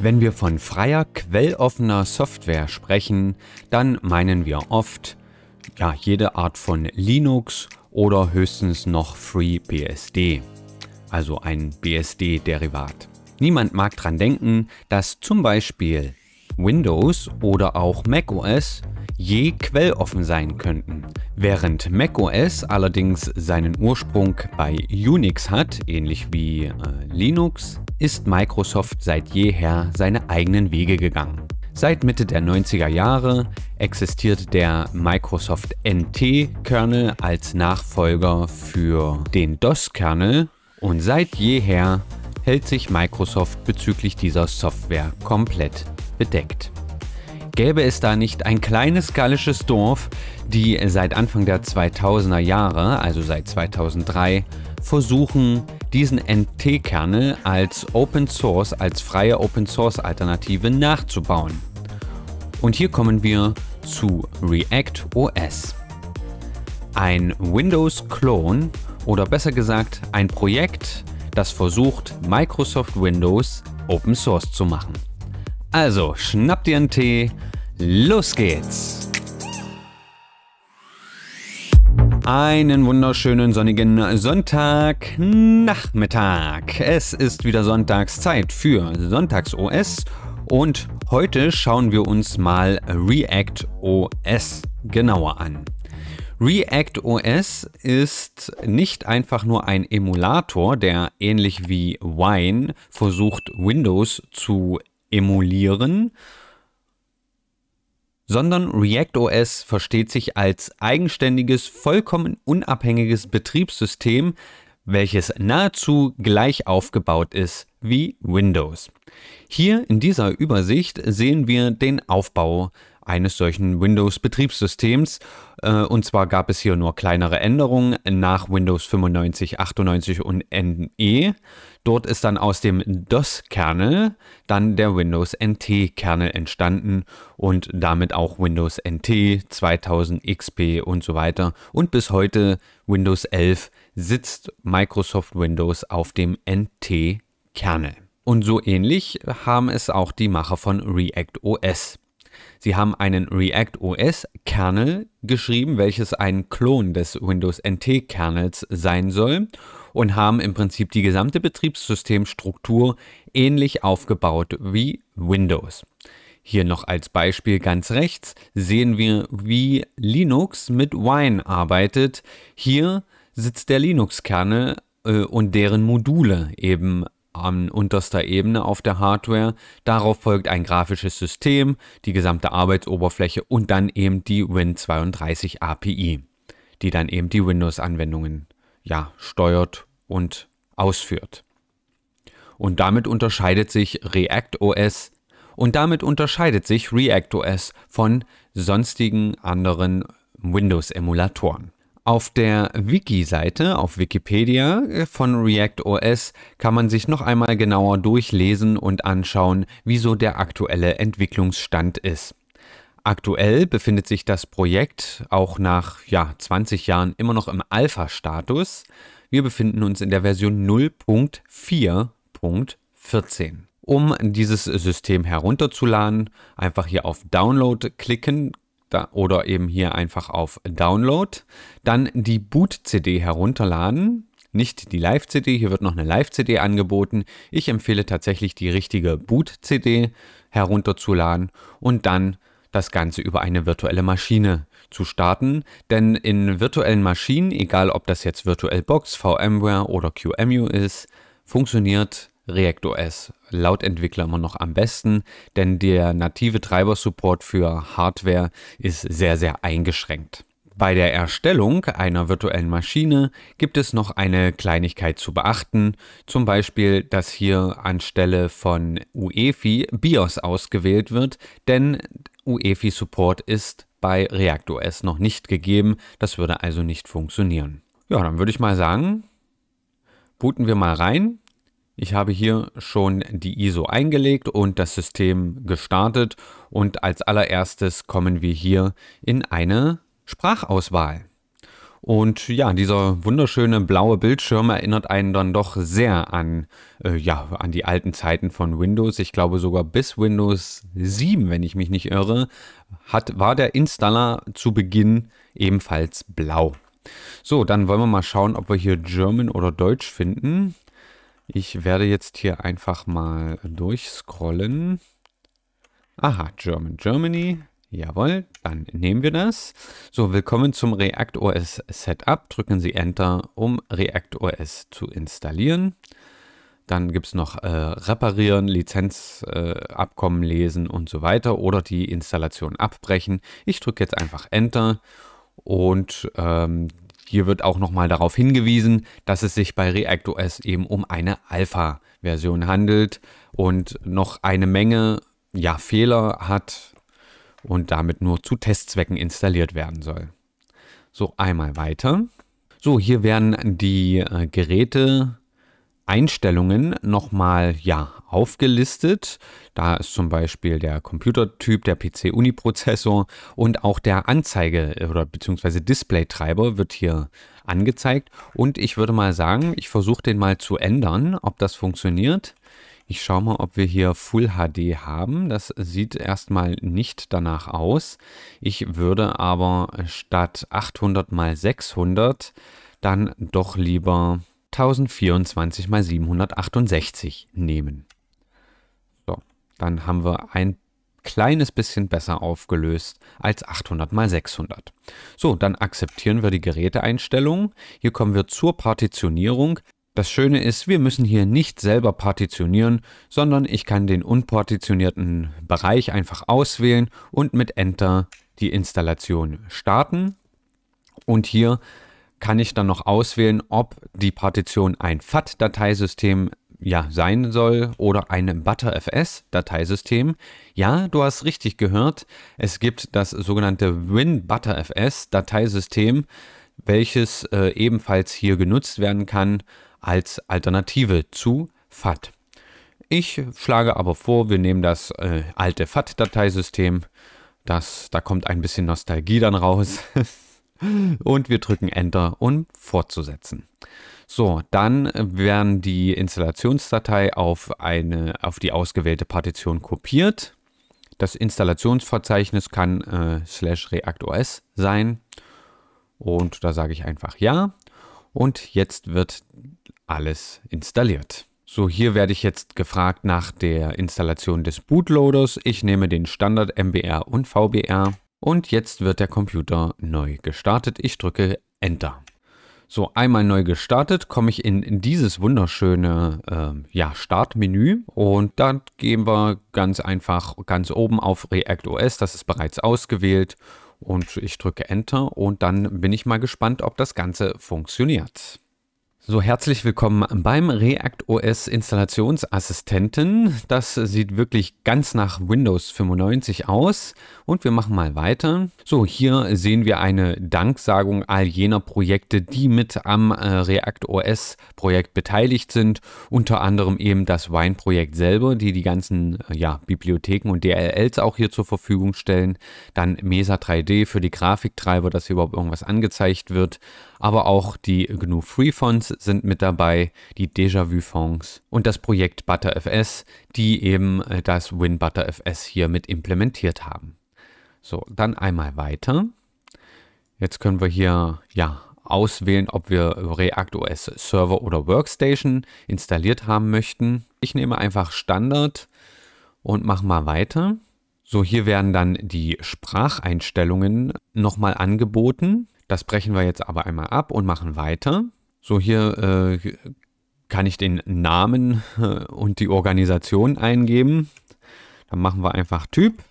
Wenn wir von freier, quelloffener Software sprechen, dann meinen wir oft ja, jede Art von Linux oder höchstens noch FreeBSD, also ein BSD-Derivat. Niemand mag dran denken, dass zum Beispiel Windows oder auch macOS je quelloffen sein könnten. Während macOS allerdings seinen Ursprung bei Unix hat, ähnlich wie äh, Linux, ist Microsoft seit jeher seine eigenen Wege gegangen. Seit Mitte der 90er Jahre existiert der Microsoft NT-Kernel als Nachfolger für den DOS-Kernel und seit jeher hält sich Microsoft bezüglich dieser Software komplett bedeckt. Gäbe es da nicht ein kleines gallisches Dorf, die seit Anfang der 2000er Jahre, also seit 2003, versuchen, diesen NT-Kernel als Open Source, als freie Open Source Alternative nachzubauen. Und hier kommen wir zu React OS. Ein Windows-Klon oder besser gesagt ein Projekt, das versucht, Microsoft Windows Open Source zu machen. Also schnapp dir einen Tee, los geht's! Einen wunderschönen sonnigen Sonntagnachmittag. Es ist wieder Sonntagszeit für Sonntags OS und heute schauen wir uns mal React OS genauer an. React OS ist nicht einfach nur ein Emulator, der ähnlich wie Wine versucht Windows zu emulieren, sondern React OS versteht sich als eigenständiges, vollkommen unabhängiges Betriebssystem, welches nahezu gleich aufgebaut ist wie Windows. Hier in dieser Übersicht sehen wir den Aufbau eines solchen Windows-Betriebssystems äh, und zwar gab es hier nur kleinere Änderungen nach Windows 95, 98 und NE. Dort ist dann aus dem DOS-Kernel dann der Windows NT-Kernel entstanden und damit auch Windows NT, 2000 XP und so weiter. Und bis heute Windows 11 sitzt Microsoft Windows auf dem NT-Kernel. Und so ähnlich haben es auch die Macher von React OS. Sie haben einen React OS-Kernel geschrieben, welches ein Klon des Windows NT-Kernels sein soll und haben im Prinzip die gesamte Betriebssystemstruktur ähnlich aufgebaut wie Windows. Hier noch als Beispiel ganz rechts sehen wir, wie Linux mit Wine arbeitet. Hier sitzt der Linux-Kernel äh, und deren Module eben an unterster Ebene auf der Hardware. Darauf folgt ein grafisches System, die gesamte Arbeitsoberfläche und dann eben die Win32 API, die dann eben die Windows-Anwendungen ja, steuert und ausführt. Und damit unterscheidet sich React OS und damit unterscheidet sich React OS von sonstigen anderen Windows-Emulatoren. Auf der Wiki-Seite auf Wikipedia äh, von React OS kann man sich noch einmal genauer durchlesen und anschauen, wieso der aktuelle Entwicklungsstand ist. Aktuell befindet sich das Projekt auch nach ja, 20 Jahren immer noch im Alpha-Status. Wir befinden uns in der Version 0.4.14. Um dieses System herunterzuladen, einfach hier auf Download klicken, da, oder eben hier einfach auf Download. Dann die Boot-CD herunterladen, nicht die Live-CD, hier wird noch eine Live-CD angeboten. Ich empfehle tatsächlich die richtige Boot-CD herunterzuladen und dann das Ganze über eine virtuelle Maschine zu starten. Denn in virtuellen Maschinen, egal ob das jetzt VirtualBox, VMware oder QMU ist, funktioniert ReactOS laut Entwickler immer noch am besten, denn der native Treiber-Support für Hardware ist sehr, sehr eingeschränkt. Bei der Erstellung einer virtuellen Maschine gibt es noch eine Kleinigkeit zu beachten, zum Beispiel, dass hier anstelle von UEFI BIOS ausgewählt wird, denn UEFI Support ist bei ReactOS noch nicht gegeben, das würde also nicht funktionieren. Ja, dann würde ich mal sagen, booten wir mal rein ich habe hier schon die ISO eingelegt und das System gestartet und als allererstes kommen wir hier in eine Sprachauswahl. Und ja, dieser wunderschöne blaue Bildschirm erinnert einen dann doch sehr an, äh, ja, an die alten Zeiten von Windows. Ich glaube sogar bis Windows 7, wenn ich mich nicht irre, hat, war der Installer zu Beginn ebenfalls blau. So, dann wollen wir mal schauen, ob wir hier German oder Deutsch finden. Ich werde jetzt hier einfach mal durchscrollen. Aha, German Germany. Jawohl, dann nehmen wir das. So, willkommen zum React OS Setup. Drücken Sie Enter, um React OS zu installieren. Dann gibt es noch äh, Reparieren, Lizenzabkommen äh, lesen und so weiter oder die Installation abbrechen. Ich drücke jetzt einfach Enter und ähm, hier wird auch nochmal darauf hingewiesen, dass es sich bei ReactOS eben um eine Alpha-Version handelt und noch eine Menge ja, Fehler hat und damit nur zu Testzwecken installiert werden soll. So, einmal weiter. So, hier werden die äh, Geräte Einstellungen nochmal ja, aufgelistet. Da ist zum Beispiel der Computertyp, der PC-Uni-Prozessor und auch der Anzeige- oder beziehungsweise Display-Treiber wird hier angezeigt. Und ich würde mal sagen, ich versuche den mal zu ändern, ob das funktioniert. Ich schaue mal, ob wir hier Full HD haben. Das sieht erstmal nicht danach aus. Ich würde aber statt 800 mal 600 dann doch lieber 1024 mal 768 nehmen dann haben wir ein kleines bisschen besser aufgelöst als 800 mal 600. So, dann akzeptieren wir die Geräteeinstellungen. Hier kommen wir zur Partitionierung. Das Schöne ist, wir müssen hier nicht selber partitionieren, sondern ich kann den unpartitionierten Bereich einfach auswählen und mit Enter die Installation starten. Und hier kann ich dann noch auswählen, ob die Partition ein FAT-Dateisystem ja, sein soll oder ein ButterFS-Dateisystem. Ja, du hast richtig gehört. Es gibt das sogenannte WinButterFS-Dateisystem, welches äh, ebenfalls hier genutzt werden kann als Alternative zu FAT. Ich schlage aber vor, wir nehmen das äh, alte FAT-Dateisystem. da kommt ein bisschen Nostalgie dann raus. Und wir drücken Enter, um fortzusetzen. So, dann werden die Installationsdatei auf, eine, auf die ausgewählte Partition kopiert. Das Installationsverzeichnis kann äh, slash reactOS sein. Und da sage ich einfach ja. Und jetzt wird alles installiert. So, hier werde ich jetzt gefragt nach der Installation des Bootloaders. Ich nehme den Standard MBR und VBR und jetzt wird der Computer neu gestartet. Ich drücke Enter. So, einmal neu gestartet, komme ich in, in dieses wunderschöne äh, ja, Startmenü und dann gehen wir ganz einfach ganz oben auf React OS, das ist bereits ausgewählt und ich drücke Enter und dann bin ich mal gespannt, ob das Ganze funktioniert. So, herzlich willkommen beim React OS Installationsassistenten. Das sieht wirklich ganz nach Windows 95 aus. Und wir machen mal weiter. So, hier sehen wir eine Danksagung all jener Projekte, die mit am äh, React OS Projekt beteiligt sind. Unter anderem eben das Wine-Projekt selber, die die ganzen äh, ja, Bibliotheken und DLLs auch hier zur Verfügung stellen. Dann Mesa 3D für die Grafiktreiber, dass hier überhaupt irgendwas angezeigt wird aber auch die GNU Free Fonts sind mit dabei, die Déjà-vu Fonts und das Projekt ButterFS, die eben äh, das WinButterFS hier mit implementiert haben. So, dann einmal weiter. Jetzt können wir hier ja auswählen, ob wir React OS Server oder Workstation installiert haben möchten. Ich nehme einfach Standard und mache mal weiter. So, hier werden dann die Spracheinstellungen nochmal angeboten. Das brechen wir jetzt aber einmal ab und machen weiter. So, hier äh, kann ich den Namen äh, und die Organisation eingeben. Dann machen wir einfach Typ.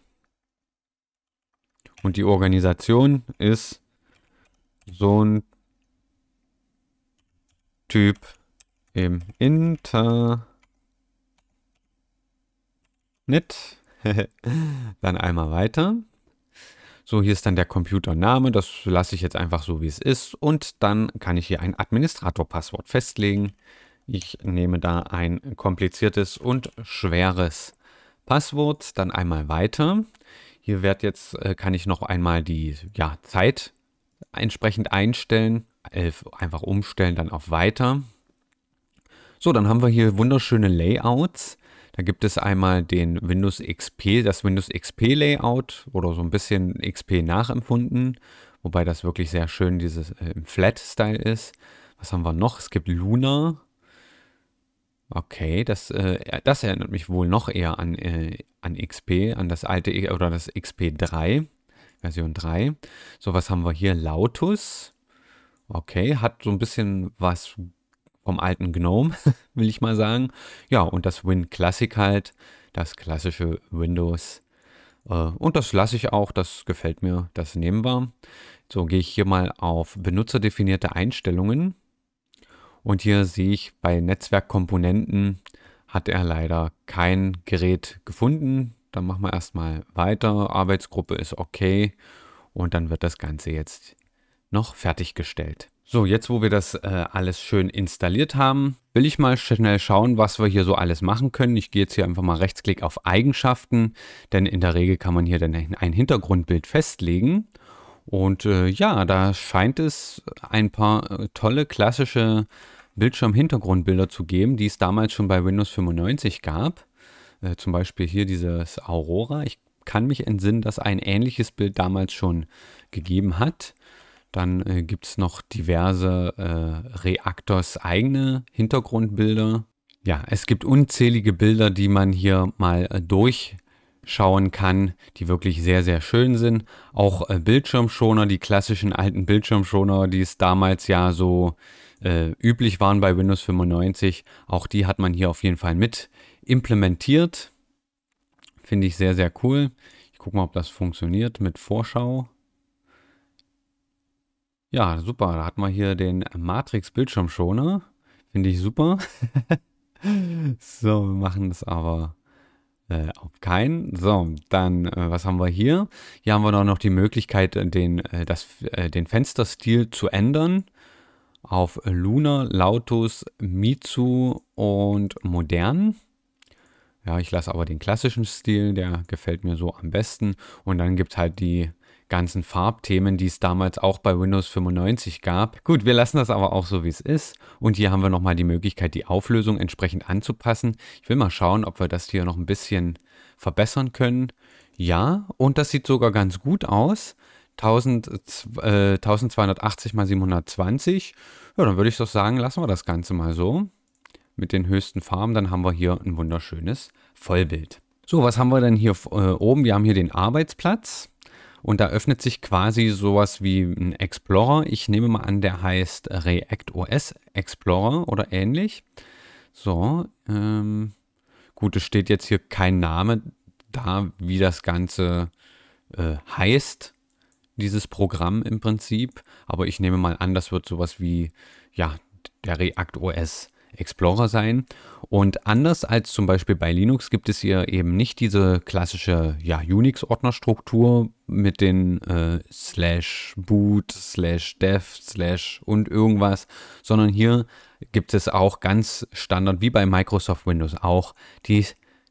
Und die Organisation ist so ein Typ im Internet. Dann einmal weiter. So, hier ist dann der Computername, das lasse ich jetzt einfach so, wie es ist. Und dann kann ich hier ein Administrator-Passwort festlegen. Ich nehme da ein kompliziertes und schweres Passwort, dann einmal weiter. Hier wird jetzt, äh, kann ich noch einmal die ja, Zeit entsprechend einstellen, äh, einfach umstellen, dann auf weiter. So, dann haben wir hier wunderschöne Layouts. Da gibt es einmal den Windows XP, das Windows XP Layout oder so ein bisschen XP nachempfunden, wobei das wirklich sehr schön dieses äh, Flat-Style ist. Was haben wir noch? Es gibt Luna. Okay, das, äh, das erinnert mich wohl noch eher an, äh, an XP, an das alte e, oder das XP 3, Version 3. So, was haben wir hier? Lautus. Okay, hat so ein bisschen was vom alten Gnome, will ich mal sagen. Ja, und das Win Classic halt, das klassische Windows. Äh, und das lasse ich auch, das gefällt mir, das nehmen wir. So gehe ich hier mal auf benutzerdefinierte Einstellungen. Und hier sehe ich bei Netzwerkkomponenten hat er leider kein Gerät gefunden. Dann machen wir erstmal weiter. Arbeitsgruppe ist okay. Und dann wird das Ganze jetzt noch fertiggestellt. So, jetzt wo wir das äh, alles schön installiert haben, will ich mal schnell schauen, was wir hier so alles machen können. Ich gehe jetzt hier einfach mal Rechtsklick auf Eigenschaften, denn in der Regel kann man hier dann ein Hintergrundbild festlegen. Und äh, ja, da scheint es ein paar äh, tolle klassische Bildschirmhintergrundbilder zu geben, die es damals schon bei Windows 95 gab. Äh, zum Beispiel hier dieses Aurora. Ich kann mich entsinnen, dass ein ähnliches Bild damals schon gegeben hat. Dann äh, gibt es noch diverse äh, Reaktors eigene Hintergrundbilder. Ja, es gibt unzählige Bilder, die man hier mal äh, durchschauen kann, die wirklich sehr, sehr schön sind. Auch äh, Bildschirmschoner, die klassischen alten Bildschirmschoner, die es damals ja so äh, üblich waren bei Windows 95, auch die hat man hier auf jeden Fall mit implementiert. Finde ich sehr, sehr cool. Ich gucke mal, ob das funktioniert mit Vorschau. Ja, super. Da hat man hier den Matrix-Bildschirmschoner. Finde ich super. so, wir machen das aber äh, auf keinen. So, dann, äh, was haben wir hier? Hier haben wir noch, noch die Möglichkeit, äh, den, äh, das, äh, den Fensterstil zu ändern auf Luna, Lautus, Mitsu und Modern. Ja, ich lasse aber den klassischen Stil, der gefällt mir so am besten. Und dann gibt es halt die ganzen Farbthemen, die es damals auch bei Windows 95 gab. Gut, wir lassen das aber auch so, wie es ist. Und hier haben wir nochmal die Möglichkeit, die Auflösung entsprechend anzupassen. Ich will mal schauen, ob wir das hier noch ein bisschen verbessern können. Ja, und das sieht sogar ganz gut aus. 1280 x 720. Ja, dann würde ich doch sagen, lassen wir das Ganze mal so. Mit den höchsten Farben, dann haben wir hier ein wunderschönes Vollbild. So, was haben wir denn hier äh, oben? Wir haben hier den Arbeitsplatz. Und da öffnet sich quasi sowas wie ein Explorer. Ich nehme mal an, der heißt React OS Explorer oder ähnlich. So, ähm, gut, es steht jetzt hier kein Name da, wie das Ganze äh, heißt, dieses Programm im Prinzip. Aber ich nehme mal an, das wird sowas wie, ja, der React OS Explorer sein. Und anders als zum Beispiel bei Linux gibt es hier eben nicht diese klassische ja, Unix-Ordnerstruktur mit den äh, slash boot, slash dev, slash und irgendwas, sondern hier gibt es auch ganz standard, wie bei Microsoft Windows auch, die,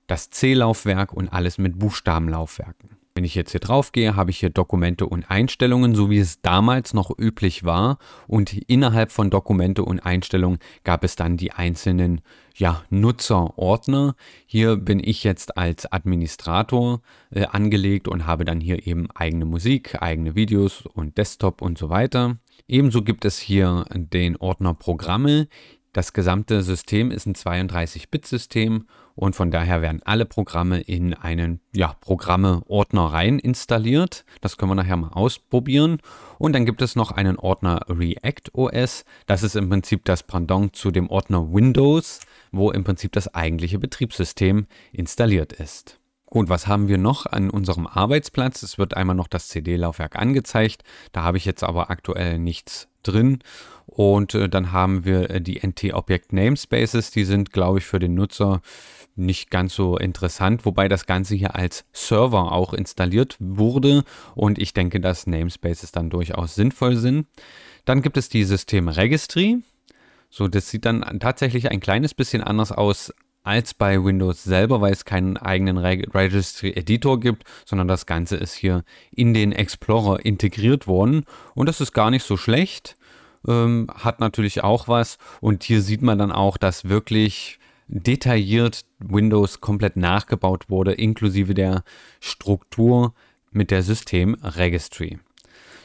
das C-Laufwerk und alles mit Buchstabenlaufwerken. Wenn ich jetzt hier drauf gehe, habe ich hier Dokumente und Einstellungen, so wie es damals noch üblich war. Und innerhalb von Dokumente und Einstellungen gab es dann die einzelnen ja, Nutzerordner. Hier bin ich jetzt als Administrator äh, angelegt und habe dann hier eben eigene Musik, eigene Videos und Desktop und so weiter. Ebenso gibt es hier den Ordner Programme. Das gesamte System ist ein 32-Bit-System und von daher werden alle Programme in einen ja, Programme-Ordner rein installiert. Das können wir nachher mal ausprobieren. Und dann gibt es noch einen Ordner React OS. Das ist im Prinzip das Pendant zu dem Ordner Windows, wo im Prinzip das eigentliche Betriebssystem installiert ist. Gut, was haben wir noch an unserem Arbeitsplatz? Es wird einmal noch das CD-Laufwerk angezeigt. Da habe ich jetzt aber aktuell nichts drin. Und äh, dann haben wir äh, die NT-Objekt-Namespaces. Die sind, glaube ich, für den Nutzer nicht ganz so interessant, wobei das Ganze hier als Server auch installiert wurde und ich denke, dass Namespaces dann durchaus sinnvoll sind. Dann gibt es die System Registry. So, das sieht dann tatsächlich ein kleines bisschen anders aus als bei Windows selber, weil es keinen eigenen Reg Registry Editor gibt, sondern das Ganze ist hier in den Explorer integriert worden und das ist gar nicht so schlecht. Ähm, hat natürlich auch was und hier sieht man dann auch, dass wirklich detailliert Windows komplett nachgebaut wurde, inklusive der Struktur mit der System Registry.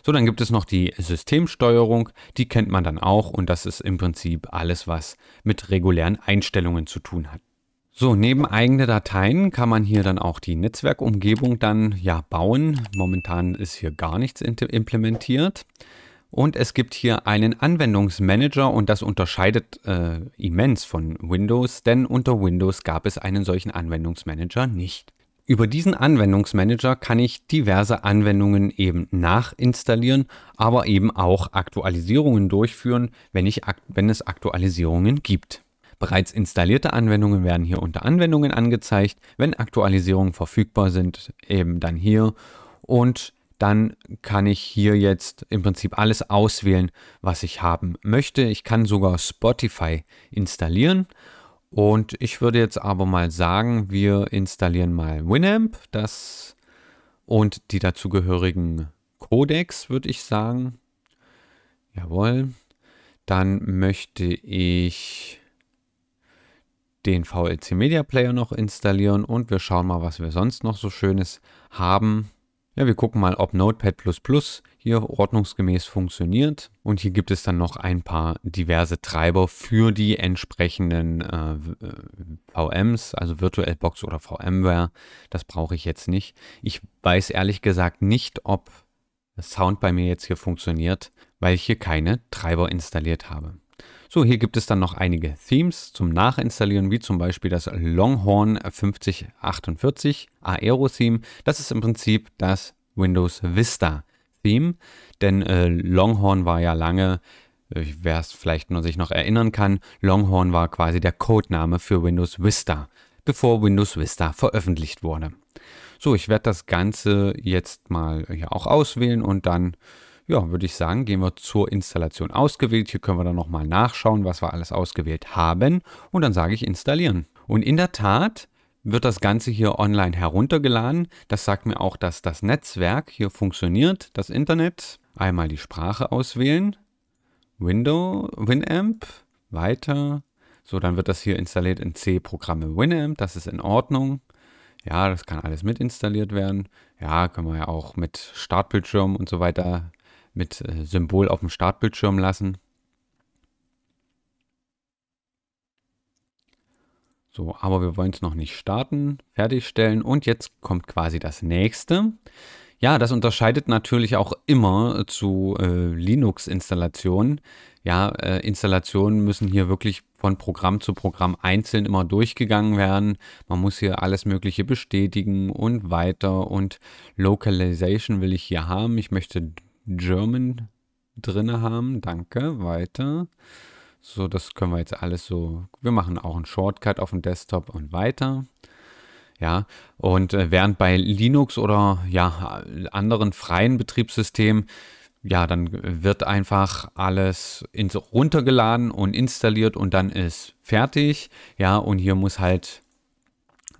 So, dann gibt es noch die Systemsteuerung, die kennt man dann auch und das ist im Prinzip alles, was mit regulären Einstellungen zu tun hat. So, neben eigene Dateien kann man hier dann auch die Netzwerkumgebung dann ja bauen. Momentan ist hier gar nichts implementiert. Und es gibt hier einen Anwendungsmanager und das unterscheidet äh, immens von Windows, denn unter Windows gab es einen solchen Anwendungsmanager nicht. Über diesen Anwendungsmanager kann ich diverse Anwendungen eben nachinstallieren, aber eben auch Aktualisierungen durchführen, wenn, ich, wenn es Aktualisierungen gibt. Bereits installierte Anwendungen werden hier unter Anwendungen angezeigt, wenn Aktualisierungen verfügbar sind, eben dann hier. Und dann kann ich hier jetzt im Prinzip alles auswählen, was ich haben möchte. Ich kann sogar Spotify installieren. Und ich würde jetzt aber mal sagen, wir installieren mal Winamp, das und die dazugehörigen Codecs, würde ich sagen. Jawohl. Dann möchte ich den VLC Media Player noch installieren und wir schauen mal, was wir sonst noch so Schönes haben. Ja, wir gucken mal, ob Notepad++ hier ordnungsgemäß funktioniert. Und hier gibt es dann noch ein paar diverse Treiber für die entsprechenden äh, VMs, äh, also VirtualBox oder VMware. Das brauche ich jetzt nicht. Ich weiß ehrlich gesagt nicht, ob Sound bei mir jetzt hier funktioniert, weil ich hier keine Treiber installiert habe. So, hier gibt es dann noch einige Themes zum Nachinstallieren, wie zum Beispiel das Longhorn 5048 Aero Theme. Das ist im Prinzip das Windows Vista Theme, denn äh, Longhorn war ja lange äh, wer es vielleicht nur sich noch erinnern kann, Longhorn war quasi der Codename für Windows Vista, bevor Windows Vista veröffentlicht wurde. So, ich werde das Ganze jetzt mal hier auch auswählen und dann ja, würde ich sagen, gehen wir zur Installation ausgewählt. Hier können wir dann nochmal nachschauen, was wir alles ausgewählt haben. Und dann sage ich installieren. Und in der Tat wird das Ganze hier online heruntergeladen. Das sagt mir auch, dass das Netzwerk hier funktioniert, das Internet. Einmal die Sprache auswählen. Window, Winamp, weiter. So, dann wird das hier installiert in C-Programme Winamp. Das ist in Ordnung. Ja, das kann alles mit installiert werden. Ja, können wir ja auch mit Startbildschirm und so weiter mit äh, Symbol auf dem Startbildschirm lassen. So, aber wir wollen es noch nicht starten, fertigstellen und jetzt kommt quasi das nächste. Ja, das unterscheidet natürlich auch immer äh, zu äh, Linux-Installationen. Ja, äh, Installationen müssen hier wirklich von Programm zu Programm einzeln immer durchgegangen werden. Man muss hier alles Mögliche bestätigen und weiter und Localization will ich hier haben. Ich möchte German drinne haben. Danke, weiter. So, das können wir jetzt alles so. Wir machen auch einen Shortcut auf dem Desktop und weiter. Ja, und äh, während bei Linux oder ja, anderen freien Betriebssystemen, ja, dann wird einfach alles ins, runtergeladen und installiert und dann ist fertig. Ja, und hier muss halt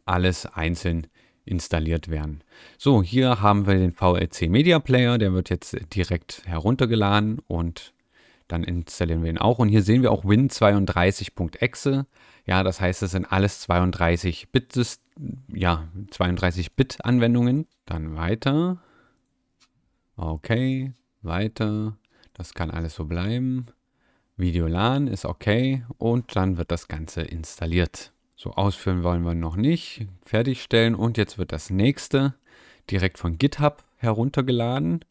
alles einzeln installiert werden. So, hier haben wir den VLC Media Player, der wird jetzt direkt heruntergeladen und dann installieren wir ihn auch. Und hier sehen wir auch Win32.exe. Ja, das heißt, es sind alles 32-Bit ja, 32 Anwendungen. Dann weiter. Okay, weiter. Das kann alles so bleiben. Video LAN ist okay und dann wird das Ganze installiert. So ausführen wollen wir noch nicht. Fertigstellen und jetzt wird das nächste direkt von GitHub heruntergeladen.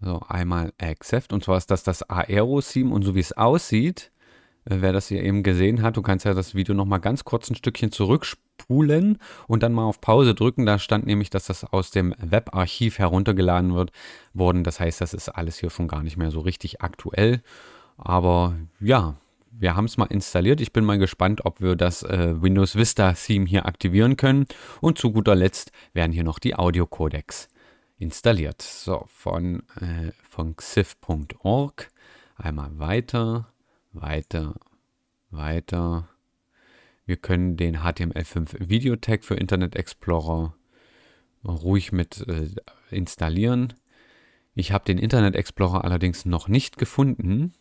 So, einmal Accept und zwar ist das das Aero-Theme und so wie es aussieht, äh, wer das hier eben gesehen hat, du kannst ja das Video noch mal ganz kurz ein Stückchen zurückspulen und dann mal auf Pause drücken. Da stand nämlich, dass das aus dem Webarchiv heruntergeladen wird, worden. Das heißt, das ist alles hier schon gar nicht mehr so richtig aktuell. Aber ja, wir haben es mal installiert. Ich bin mal gespannt, ob wir das äh, Windows Vista Theme hier aktivieren können. Und zu guter Letzt werden hier noch die Audio Codecs installiert. So, von, äh, von xiv.org. Einmal weiter, weiter, weiter. Wir können den HTML5 Video Tag für Internet Explorer ruhig mit äh, installieren. Ich habe den Internet Explorer allerdings noch nicht gefunden.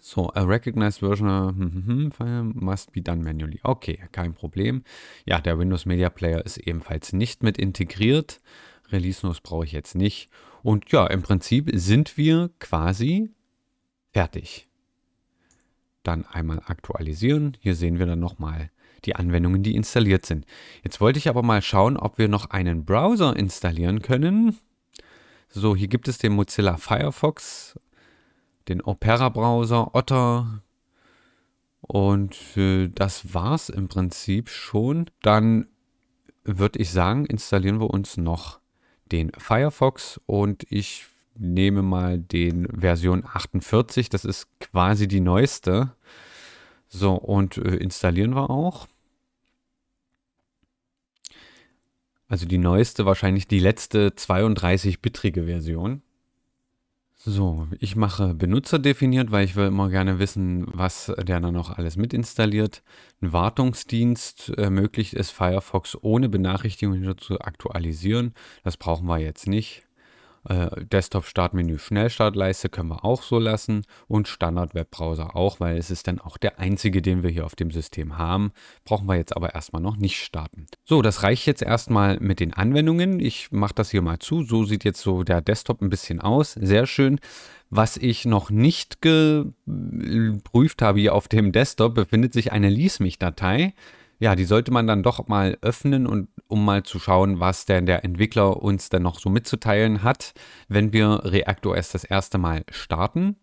So, a recognized version hm, hm, hm, must be done manually. Okay, kein Problem. Ja, der Windows Media Player ist ebenfalls nicht mit integriert. Release Notes brauche ich jetzt nicht. Und ja, im Prinzip sind wir quasi fertig. Dann einmal aktualisieren. Hier sehen wir dann nochmal die Anwendungen, die installiert sind. Jetzt wollte ich aber mal schauen, ob wir noch einen Browser installieren können. So, hier gibt es den Mozilla Firefox den Opera-Browser Otter. Und äh, das war's im Prinzip schon. Dann würde ich sagen, installieren wir uns noch den Firefox und ich nehme mal den Version 48. Das ist quasi die neueste. So, und äh, installieren wir auch. Also die neueste, wahrscheinlich die letzte 32 bittrige Version. So, ich mache benutzerdefiniert, weil ich will immer gerne wissen, was der dann noch alles mitinstalliert. Ein Wartungsdienst ermöglicht äh, es Firefox ohne Benachrichtigung zu aktualisieren. Das brauchen wir jetzt nicht. Äh, Desktop-Startmenü, Schnellstartleiste können wir auch so lassen und Standard-Webbrowser auch, weil es ist dann auch der einzige, den wir hier auf dem System haben. Brauchen wir jetzt aber erstmal noch nicht starten. So, das reicht jetzt erstmal mit den Anwendungen. Ich mache das hier mal zu. So sieht jetzt so der Desktop ein bisschen aus. Sehr schön. Was ich noch nicht geprüft habe hier auf dem Desktop, befindet sich eine Lease-Mich-Datei ja, die sollte man dann doch mal öffnen und um mal zu schauen, was denn der Entwickler uns dann noch so mitzuteilen hat, wenn wir ReactOS das erste Mal starten.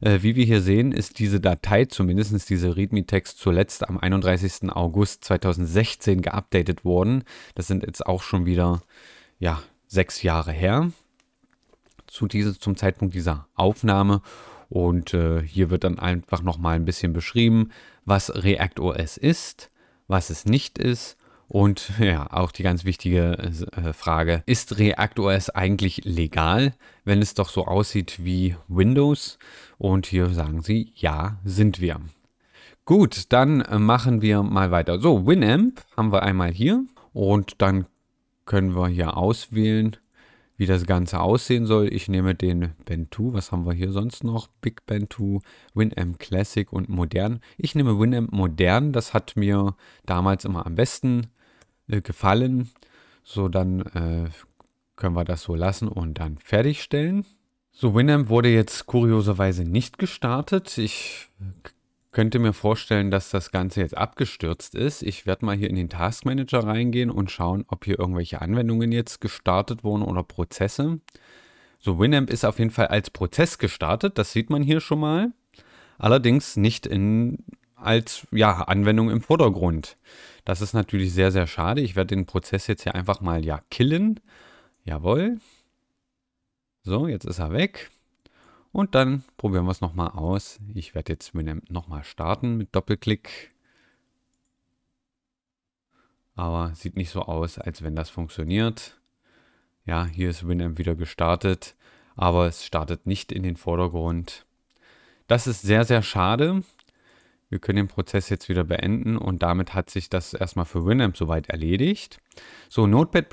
Äh, wie wir hier sehen, ist diese Datei, zumindest diese README-Text, zuletzt am 31. August 2016 geupdatet worden. Das sind jetzt auch schon wieder, ja, sechs Jahre her. Zu diese, zum Zeitpunkt dieser Aufnahme. Und äh, hier wird dann einfach nochmal ein bisschen beschrieben, was ReactOS ist was es nicht ist. Und ja, auch die ganz wichtige äh, Frage, ist ReactOS eigentlich legal, wenn es doch so aussieht wie Windows? Und hier sagen sie, ja, sind wir. Gut, dann äh, machen wir mal weiter. So, Winamp haben wir einmal hier und dann können wir hier auswählen, wie das Ganze aussehen soll. Ich nehme den Bentoo. Was haben wir hier sonst noch? Big Bentoo, Winamp Classic und Modern. Ich nehme Winamp Modern. Das hat mir damals immer am besten äh, gefallen. So, dann äh, können wir das so lassen und dann fertigstellen. So, Winamp wurde jetzt kurioserweise nicht gestartet. Ich äh, könnte mir vorstellen, dass das Ganze jetzt abgestürzt ist. Ich werde mal hier in den Task Manager reingehen und schauen, ob hier irgendwelche Anwendungen jetzt gestartet wurden oder Prozesse. So, Winamp ist auf jeden Fall als Prozess gestartet, das sieht man hier schon mal. Allerdings nicht in, als ja, Anwendung im Vordergrund. Das ist natürlich sehr, sehr schade. Ich werde den Prozess jetzt hier einfach mal ja killen. Jawohl. So, jetzt ist er weg. Und dann probieren wir es nochmal aus. Ich werde jetzt nochmal starten mit Doppelklick. Aber sieht nicht so aus, als wenn das funktioniert. Ja, hier ist Winamp wieder gestartet, aber es startet nicht in den Vordergrund. Das ist sehr, sehr schade. Wir können den Prozess jetzt wieder beenden und damit hat sich das erstmal für Winamp soweit erledigt. So, Notepad++,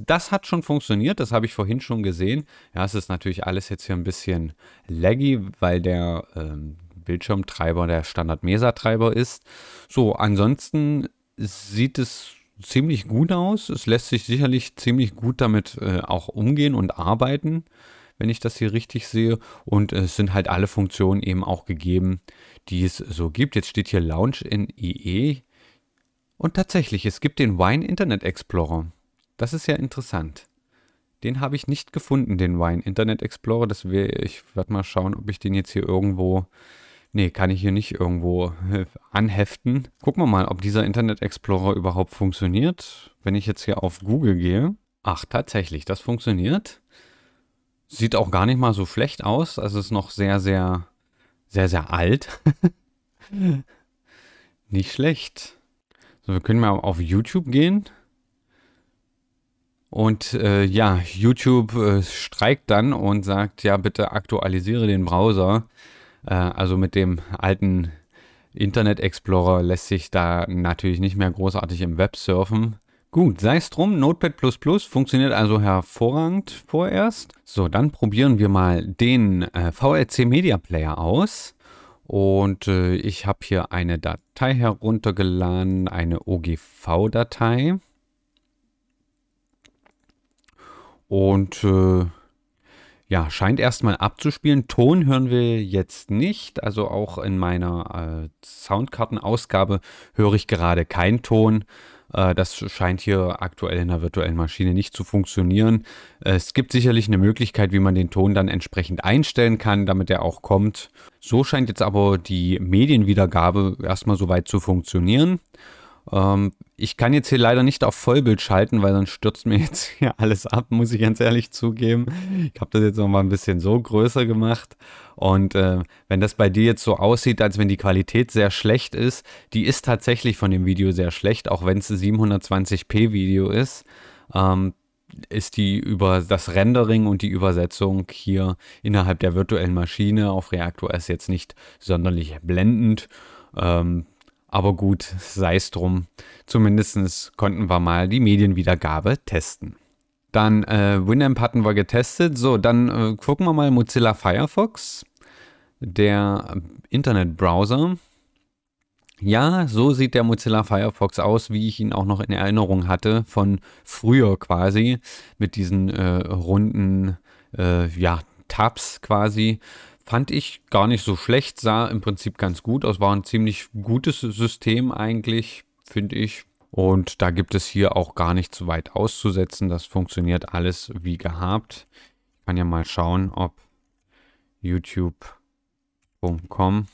das hat schon funktioniert, das habe ich vorhin schon gesehen. Ja, es ist natürlich alles jetzt hier ein bisschen laggy, weil der ähm, Bildschirmtreiber der Standard-Mesa-Treiber ist. So, ansonsten sieht es ziemlich gut aus. Es lässt sich sicherlich ziemlich gut damit äh, auch umgehen und arbeiten wenn ich das hier richtig sehe. Und es sind halt alle Funktionen eben auch gegeben, die es so gibt. Jetzt steht hier Launch in IE. Und tatsächlich, es gibt den Wine Internet Explorer. Das ist ja interessant. Den habe ich nicht gefunden, den Wine Internet Explorer. Das wär, ich werde mal schauen, ob ich den jetzt hier irgendwo Nee, kann ich hier nicht irgendwo äh, anheften. Gucken wir mal, ob dieser Internet Explorer überhaupt funktioniert. Wenn ich jetzt hier auf Google gehe. Ach, tatsächlich, das funktioniert. Sieht auch gar nicht mal so schlecht aus. Also es ist noch sehr, sehr, sehr, sehr alt. nicht schlecht. So, wir können mal auf YouTube gehen. Und äh, ja, YouTube äh, streikt dann und sagt, ja, bitte aktualisiere den Browser. Äh, also mit dem alten Internet Explorer lässt sich da natürlich nicht mehr großartig im Web surfen. Gut, sei es drum, Notepad funktioniert also hervorragend vorerst. So, dann probieren wir mal den äh, VLC Media Player aus. Und äh, ich habe hier eine Datei heruntergeladen, eine OGV-Datei. Und äh, ja, scheint erstmal abzuspielen. Ton hören wir jetzt nicht. Also auch in meiner äh, Soundkartenausgabe höre ich gerade keinen Ton. Äh, das scheint hier aktuell in der virtuellen Maschine nicht zu funktionieren. Es gibt sicherlich eine Möglichkeit, wie man den Ton dann entsprechend einstellen kann, damit er auch kommt. So scheint jetzt aber die Medienwiedergabe erstmal soweit zu funktionieren. Ähm, ich kann jetzt hier leider nicht auf Vollbild schalten, weil dann stürzt mir jetzt hier alles ab, muss ich ganz ehrlich zugeben. Ich habe das jetzt nochmal ein bisschen so größer gemacht. Und äh, wenn das bei dir jetzt so aussieht, als wenn die Qualität sehr schlecht ist, die ist tatsächlich von dem Video sehr schlecht, auch wenn es ein 720p Video ist. Ähm, ist die über das Rendering und die Übersetzung hier innerhalb der virtuellen Maschine auf ReactOS jetzt nicht sonderlich blendend. Ähm, aber gut, sei es drum. Zumindest konnten wir mal die Medienwiedergabe testen. Dann äh, Winamp hatten wir getestet. So, dann äh, gucken wir mal Mozilla Firefox, der äh, Internetbrowser. Ja, so sieht der Mozilla Firefox aus, wie ich ihn auch noch in Erinnerung hatte, von früher quasi, mit diesen äh, runden äh, ja, Tabs quasi. Fand ich gar nicht so schlecht, sah im Prinzip ganz gut aus, war ein ziemlich gutes System eigentlich, finde ich. Und da gibt es hier auch gar nicht so weit auszusetzen, das funktioniert alles wie gehabt. Ich kann ja mal schauen, ob youtube.com,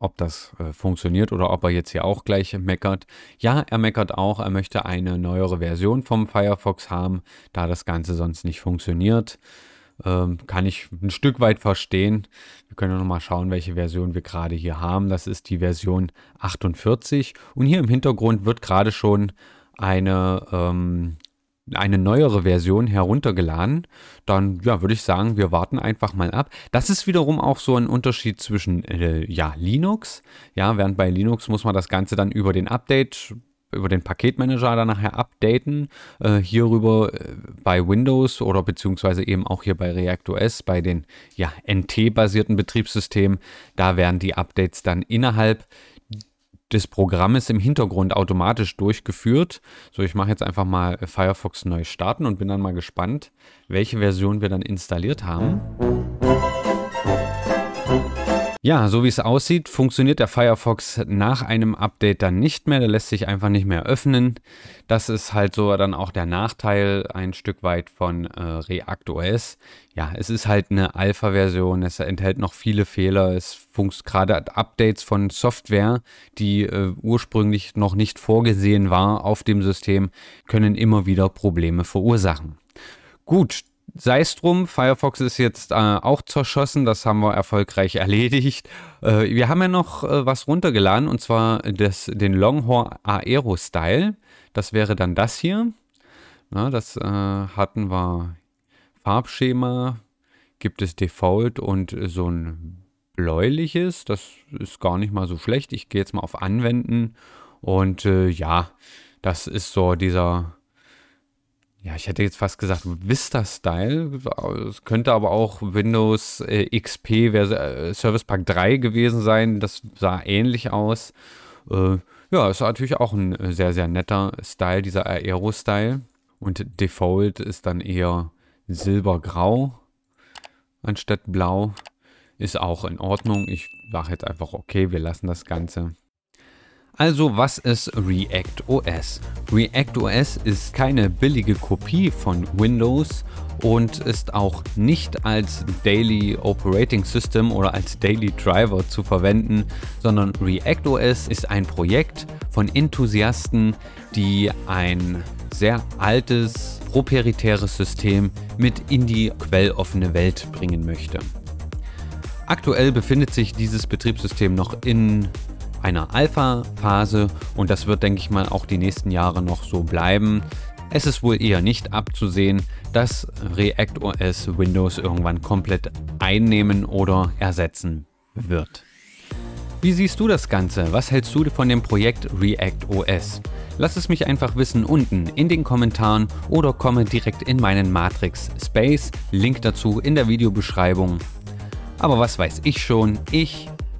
ob das äh, funktioniert oder ob er jetzt hier auch gleich meckert. Ja, er meckert auch, er möchte eine neuere Version vom Firefox haben, da das Ganze sonst nicht funktioniert. Ähm, kann ich ein Stück weit verstehen. Wir können ja mal schauen, welche Version wir gerade hier haben. Das ist die Version 48. Und hier im Hintergrund wird gerade schon eine, ähm, eine neuere Version heruntergeladen. Dann ja, würde ich sagen, wir warten einfach mal ab. Das ist wiederum auch so ein Unterschied zwischen äh, ja, Linux. Ja, während bei Linux muss man das Ganze dann über den Update über den Paketmanager dann nachher updaten. Äh, hierüber äh, bei Windows oder beziehungsweise eben auch hier bei ReactOS, bei den ja, NT-basierten Betriebssystemen, da werden die Updates dann innerhalb des Programmes im Hintergrund automatisch durchgeführt. So, ich mache jetzt einfach mal Firefox neu starten und bin dann mal gespannt, welche Version wir dann installiert haben. Ja, so wie es aussieht, funktioniert der Firefox nach einem Update dann nicht mehr. Der lässt sich einfach nicht mehr öffnen. Das ist halt so dann auch der Nachteil ein Stück weit von äh, React OS. Ja, es ist halt eine Alpha-Version. Es enthält noch viele Fehler. Es funktioniert gerade Updates von Software, die äh, ursprünglich noch nicht vorgesehen war auf dem System, können immer wieder Probleme verursachen. Gut, sei es drum, Firefox ist jetzt äh, auch zerschossen, das haben wir erfolgreich erledigt. Äh, wir haben ja noch äh, was runtergeladen und zwar das, den Longhorn Aero Style. Das wäre dann das hier. Na, das äh, hatten wir Farbschema, gibt es Default und so ein bläuliches. Das ist gar nicht mal so schlecht. Ich gehe jetzt mal auf Anwenden und äh, ja, das ist so dieser ja, ich hätte jetzt fast gesagt Vista-Style. Es könnte aber auch Windows äh, XP äh, Service Pack 3 gewesen sein. Das sah ähnlich aus. Äh, ja, ist natürlich auch ein äh, sehr, sehr netter Style, dieser Aero-Style. Und Default ist dann eher silbergrau anstatt blau. Ist auch in Ordnung. Ich sage jetzt einfach, okay, wir lassen das Ganze. Also was ist React OS? React OS ist keine billige Kopie von Windows und ist auch nicht als Daily Operating System oder als Daily Driver zu verwenden, sondern React OS ist ein Projekt von Enthusiasten, die ein sehr altes, proprietäres System mit in die quelloffene Welt bringen möchte. Aktuell befindet sich dieses Betriebssystem noch in einer Alpha-Phase und das wird, denke ich mal, auch die nächsten Jahre noch so bleiben. Es ist wohl eher nicht abzusehen, dass React OS Windows irgendwann komplett einnehmen oder ersetzen wird. Wie siehst du das Ganze? Was hältst du von dem Projekt React OS? Lass es mich einfach wissen unten in den Kommentaren oder komme direkt in meinen Matrix Space. Link dazu in der Videobeschreibung. Aber was weiß ich schon? Ich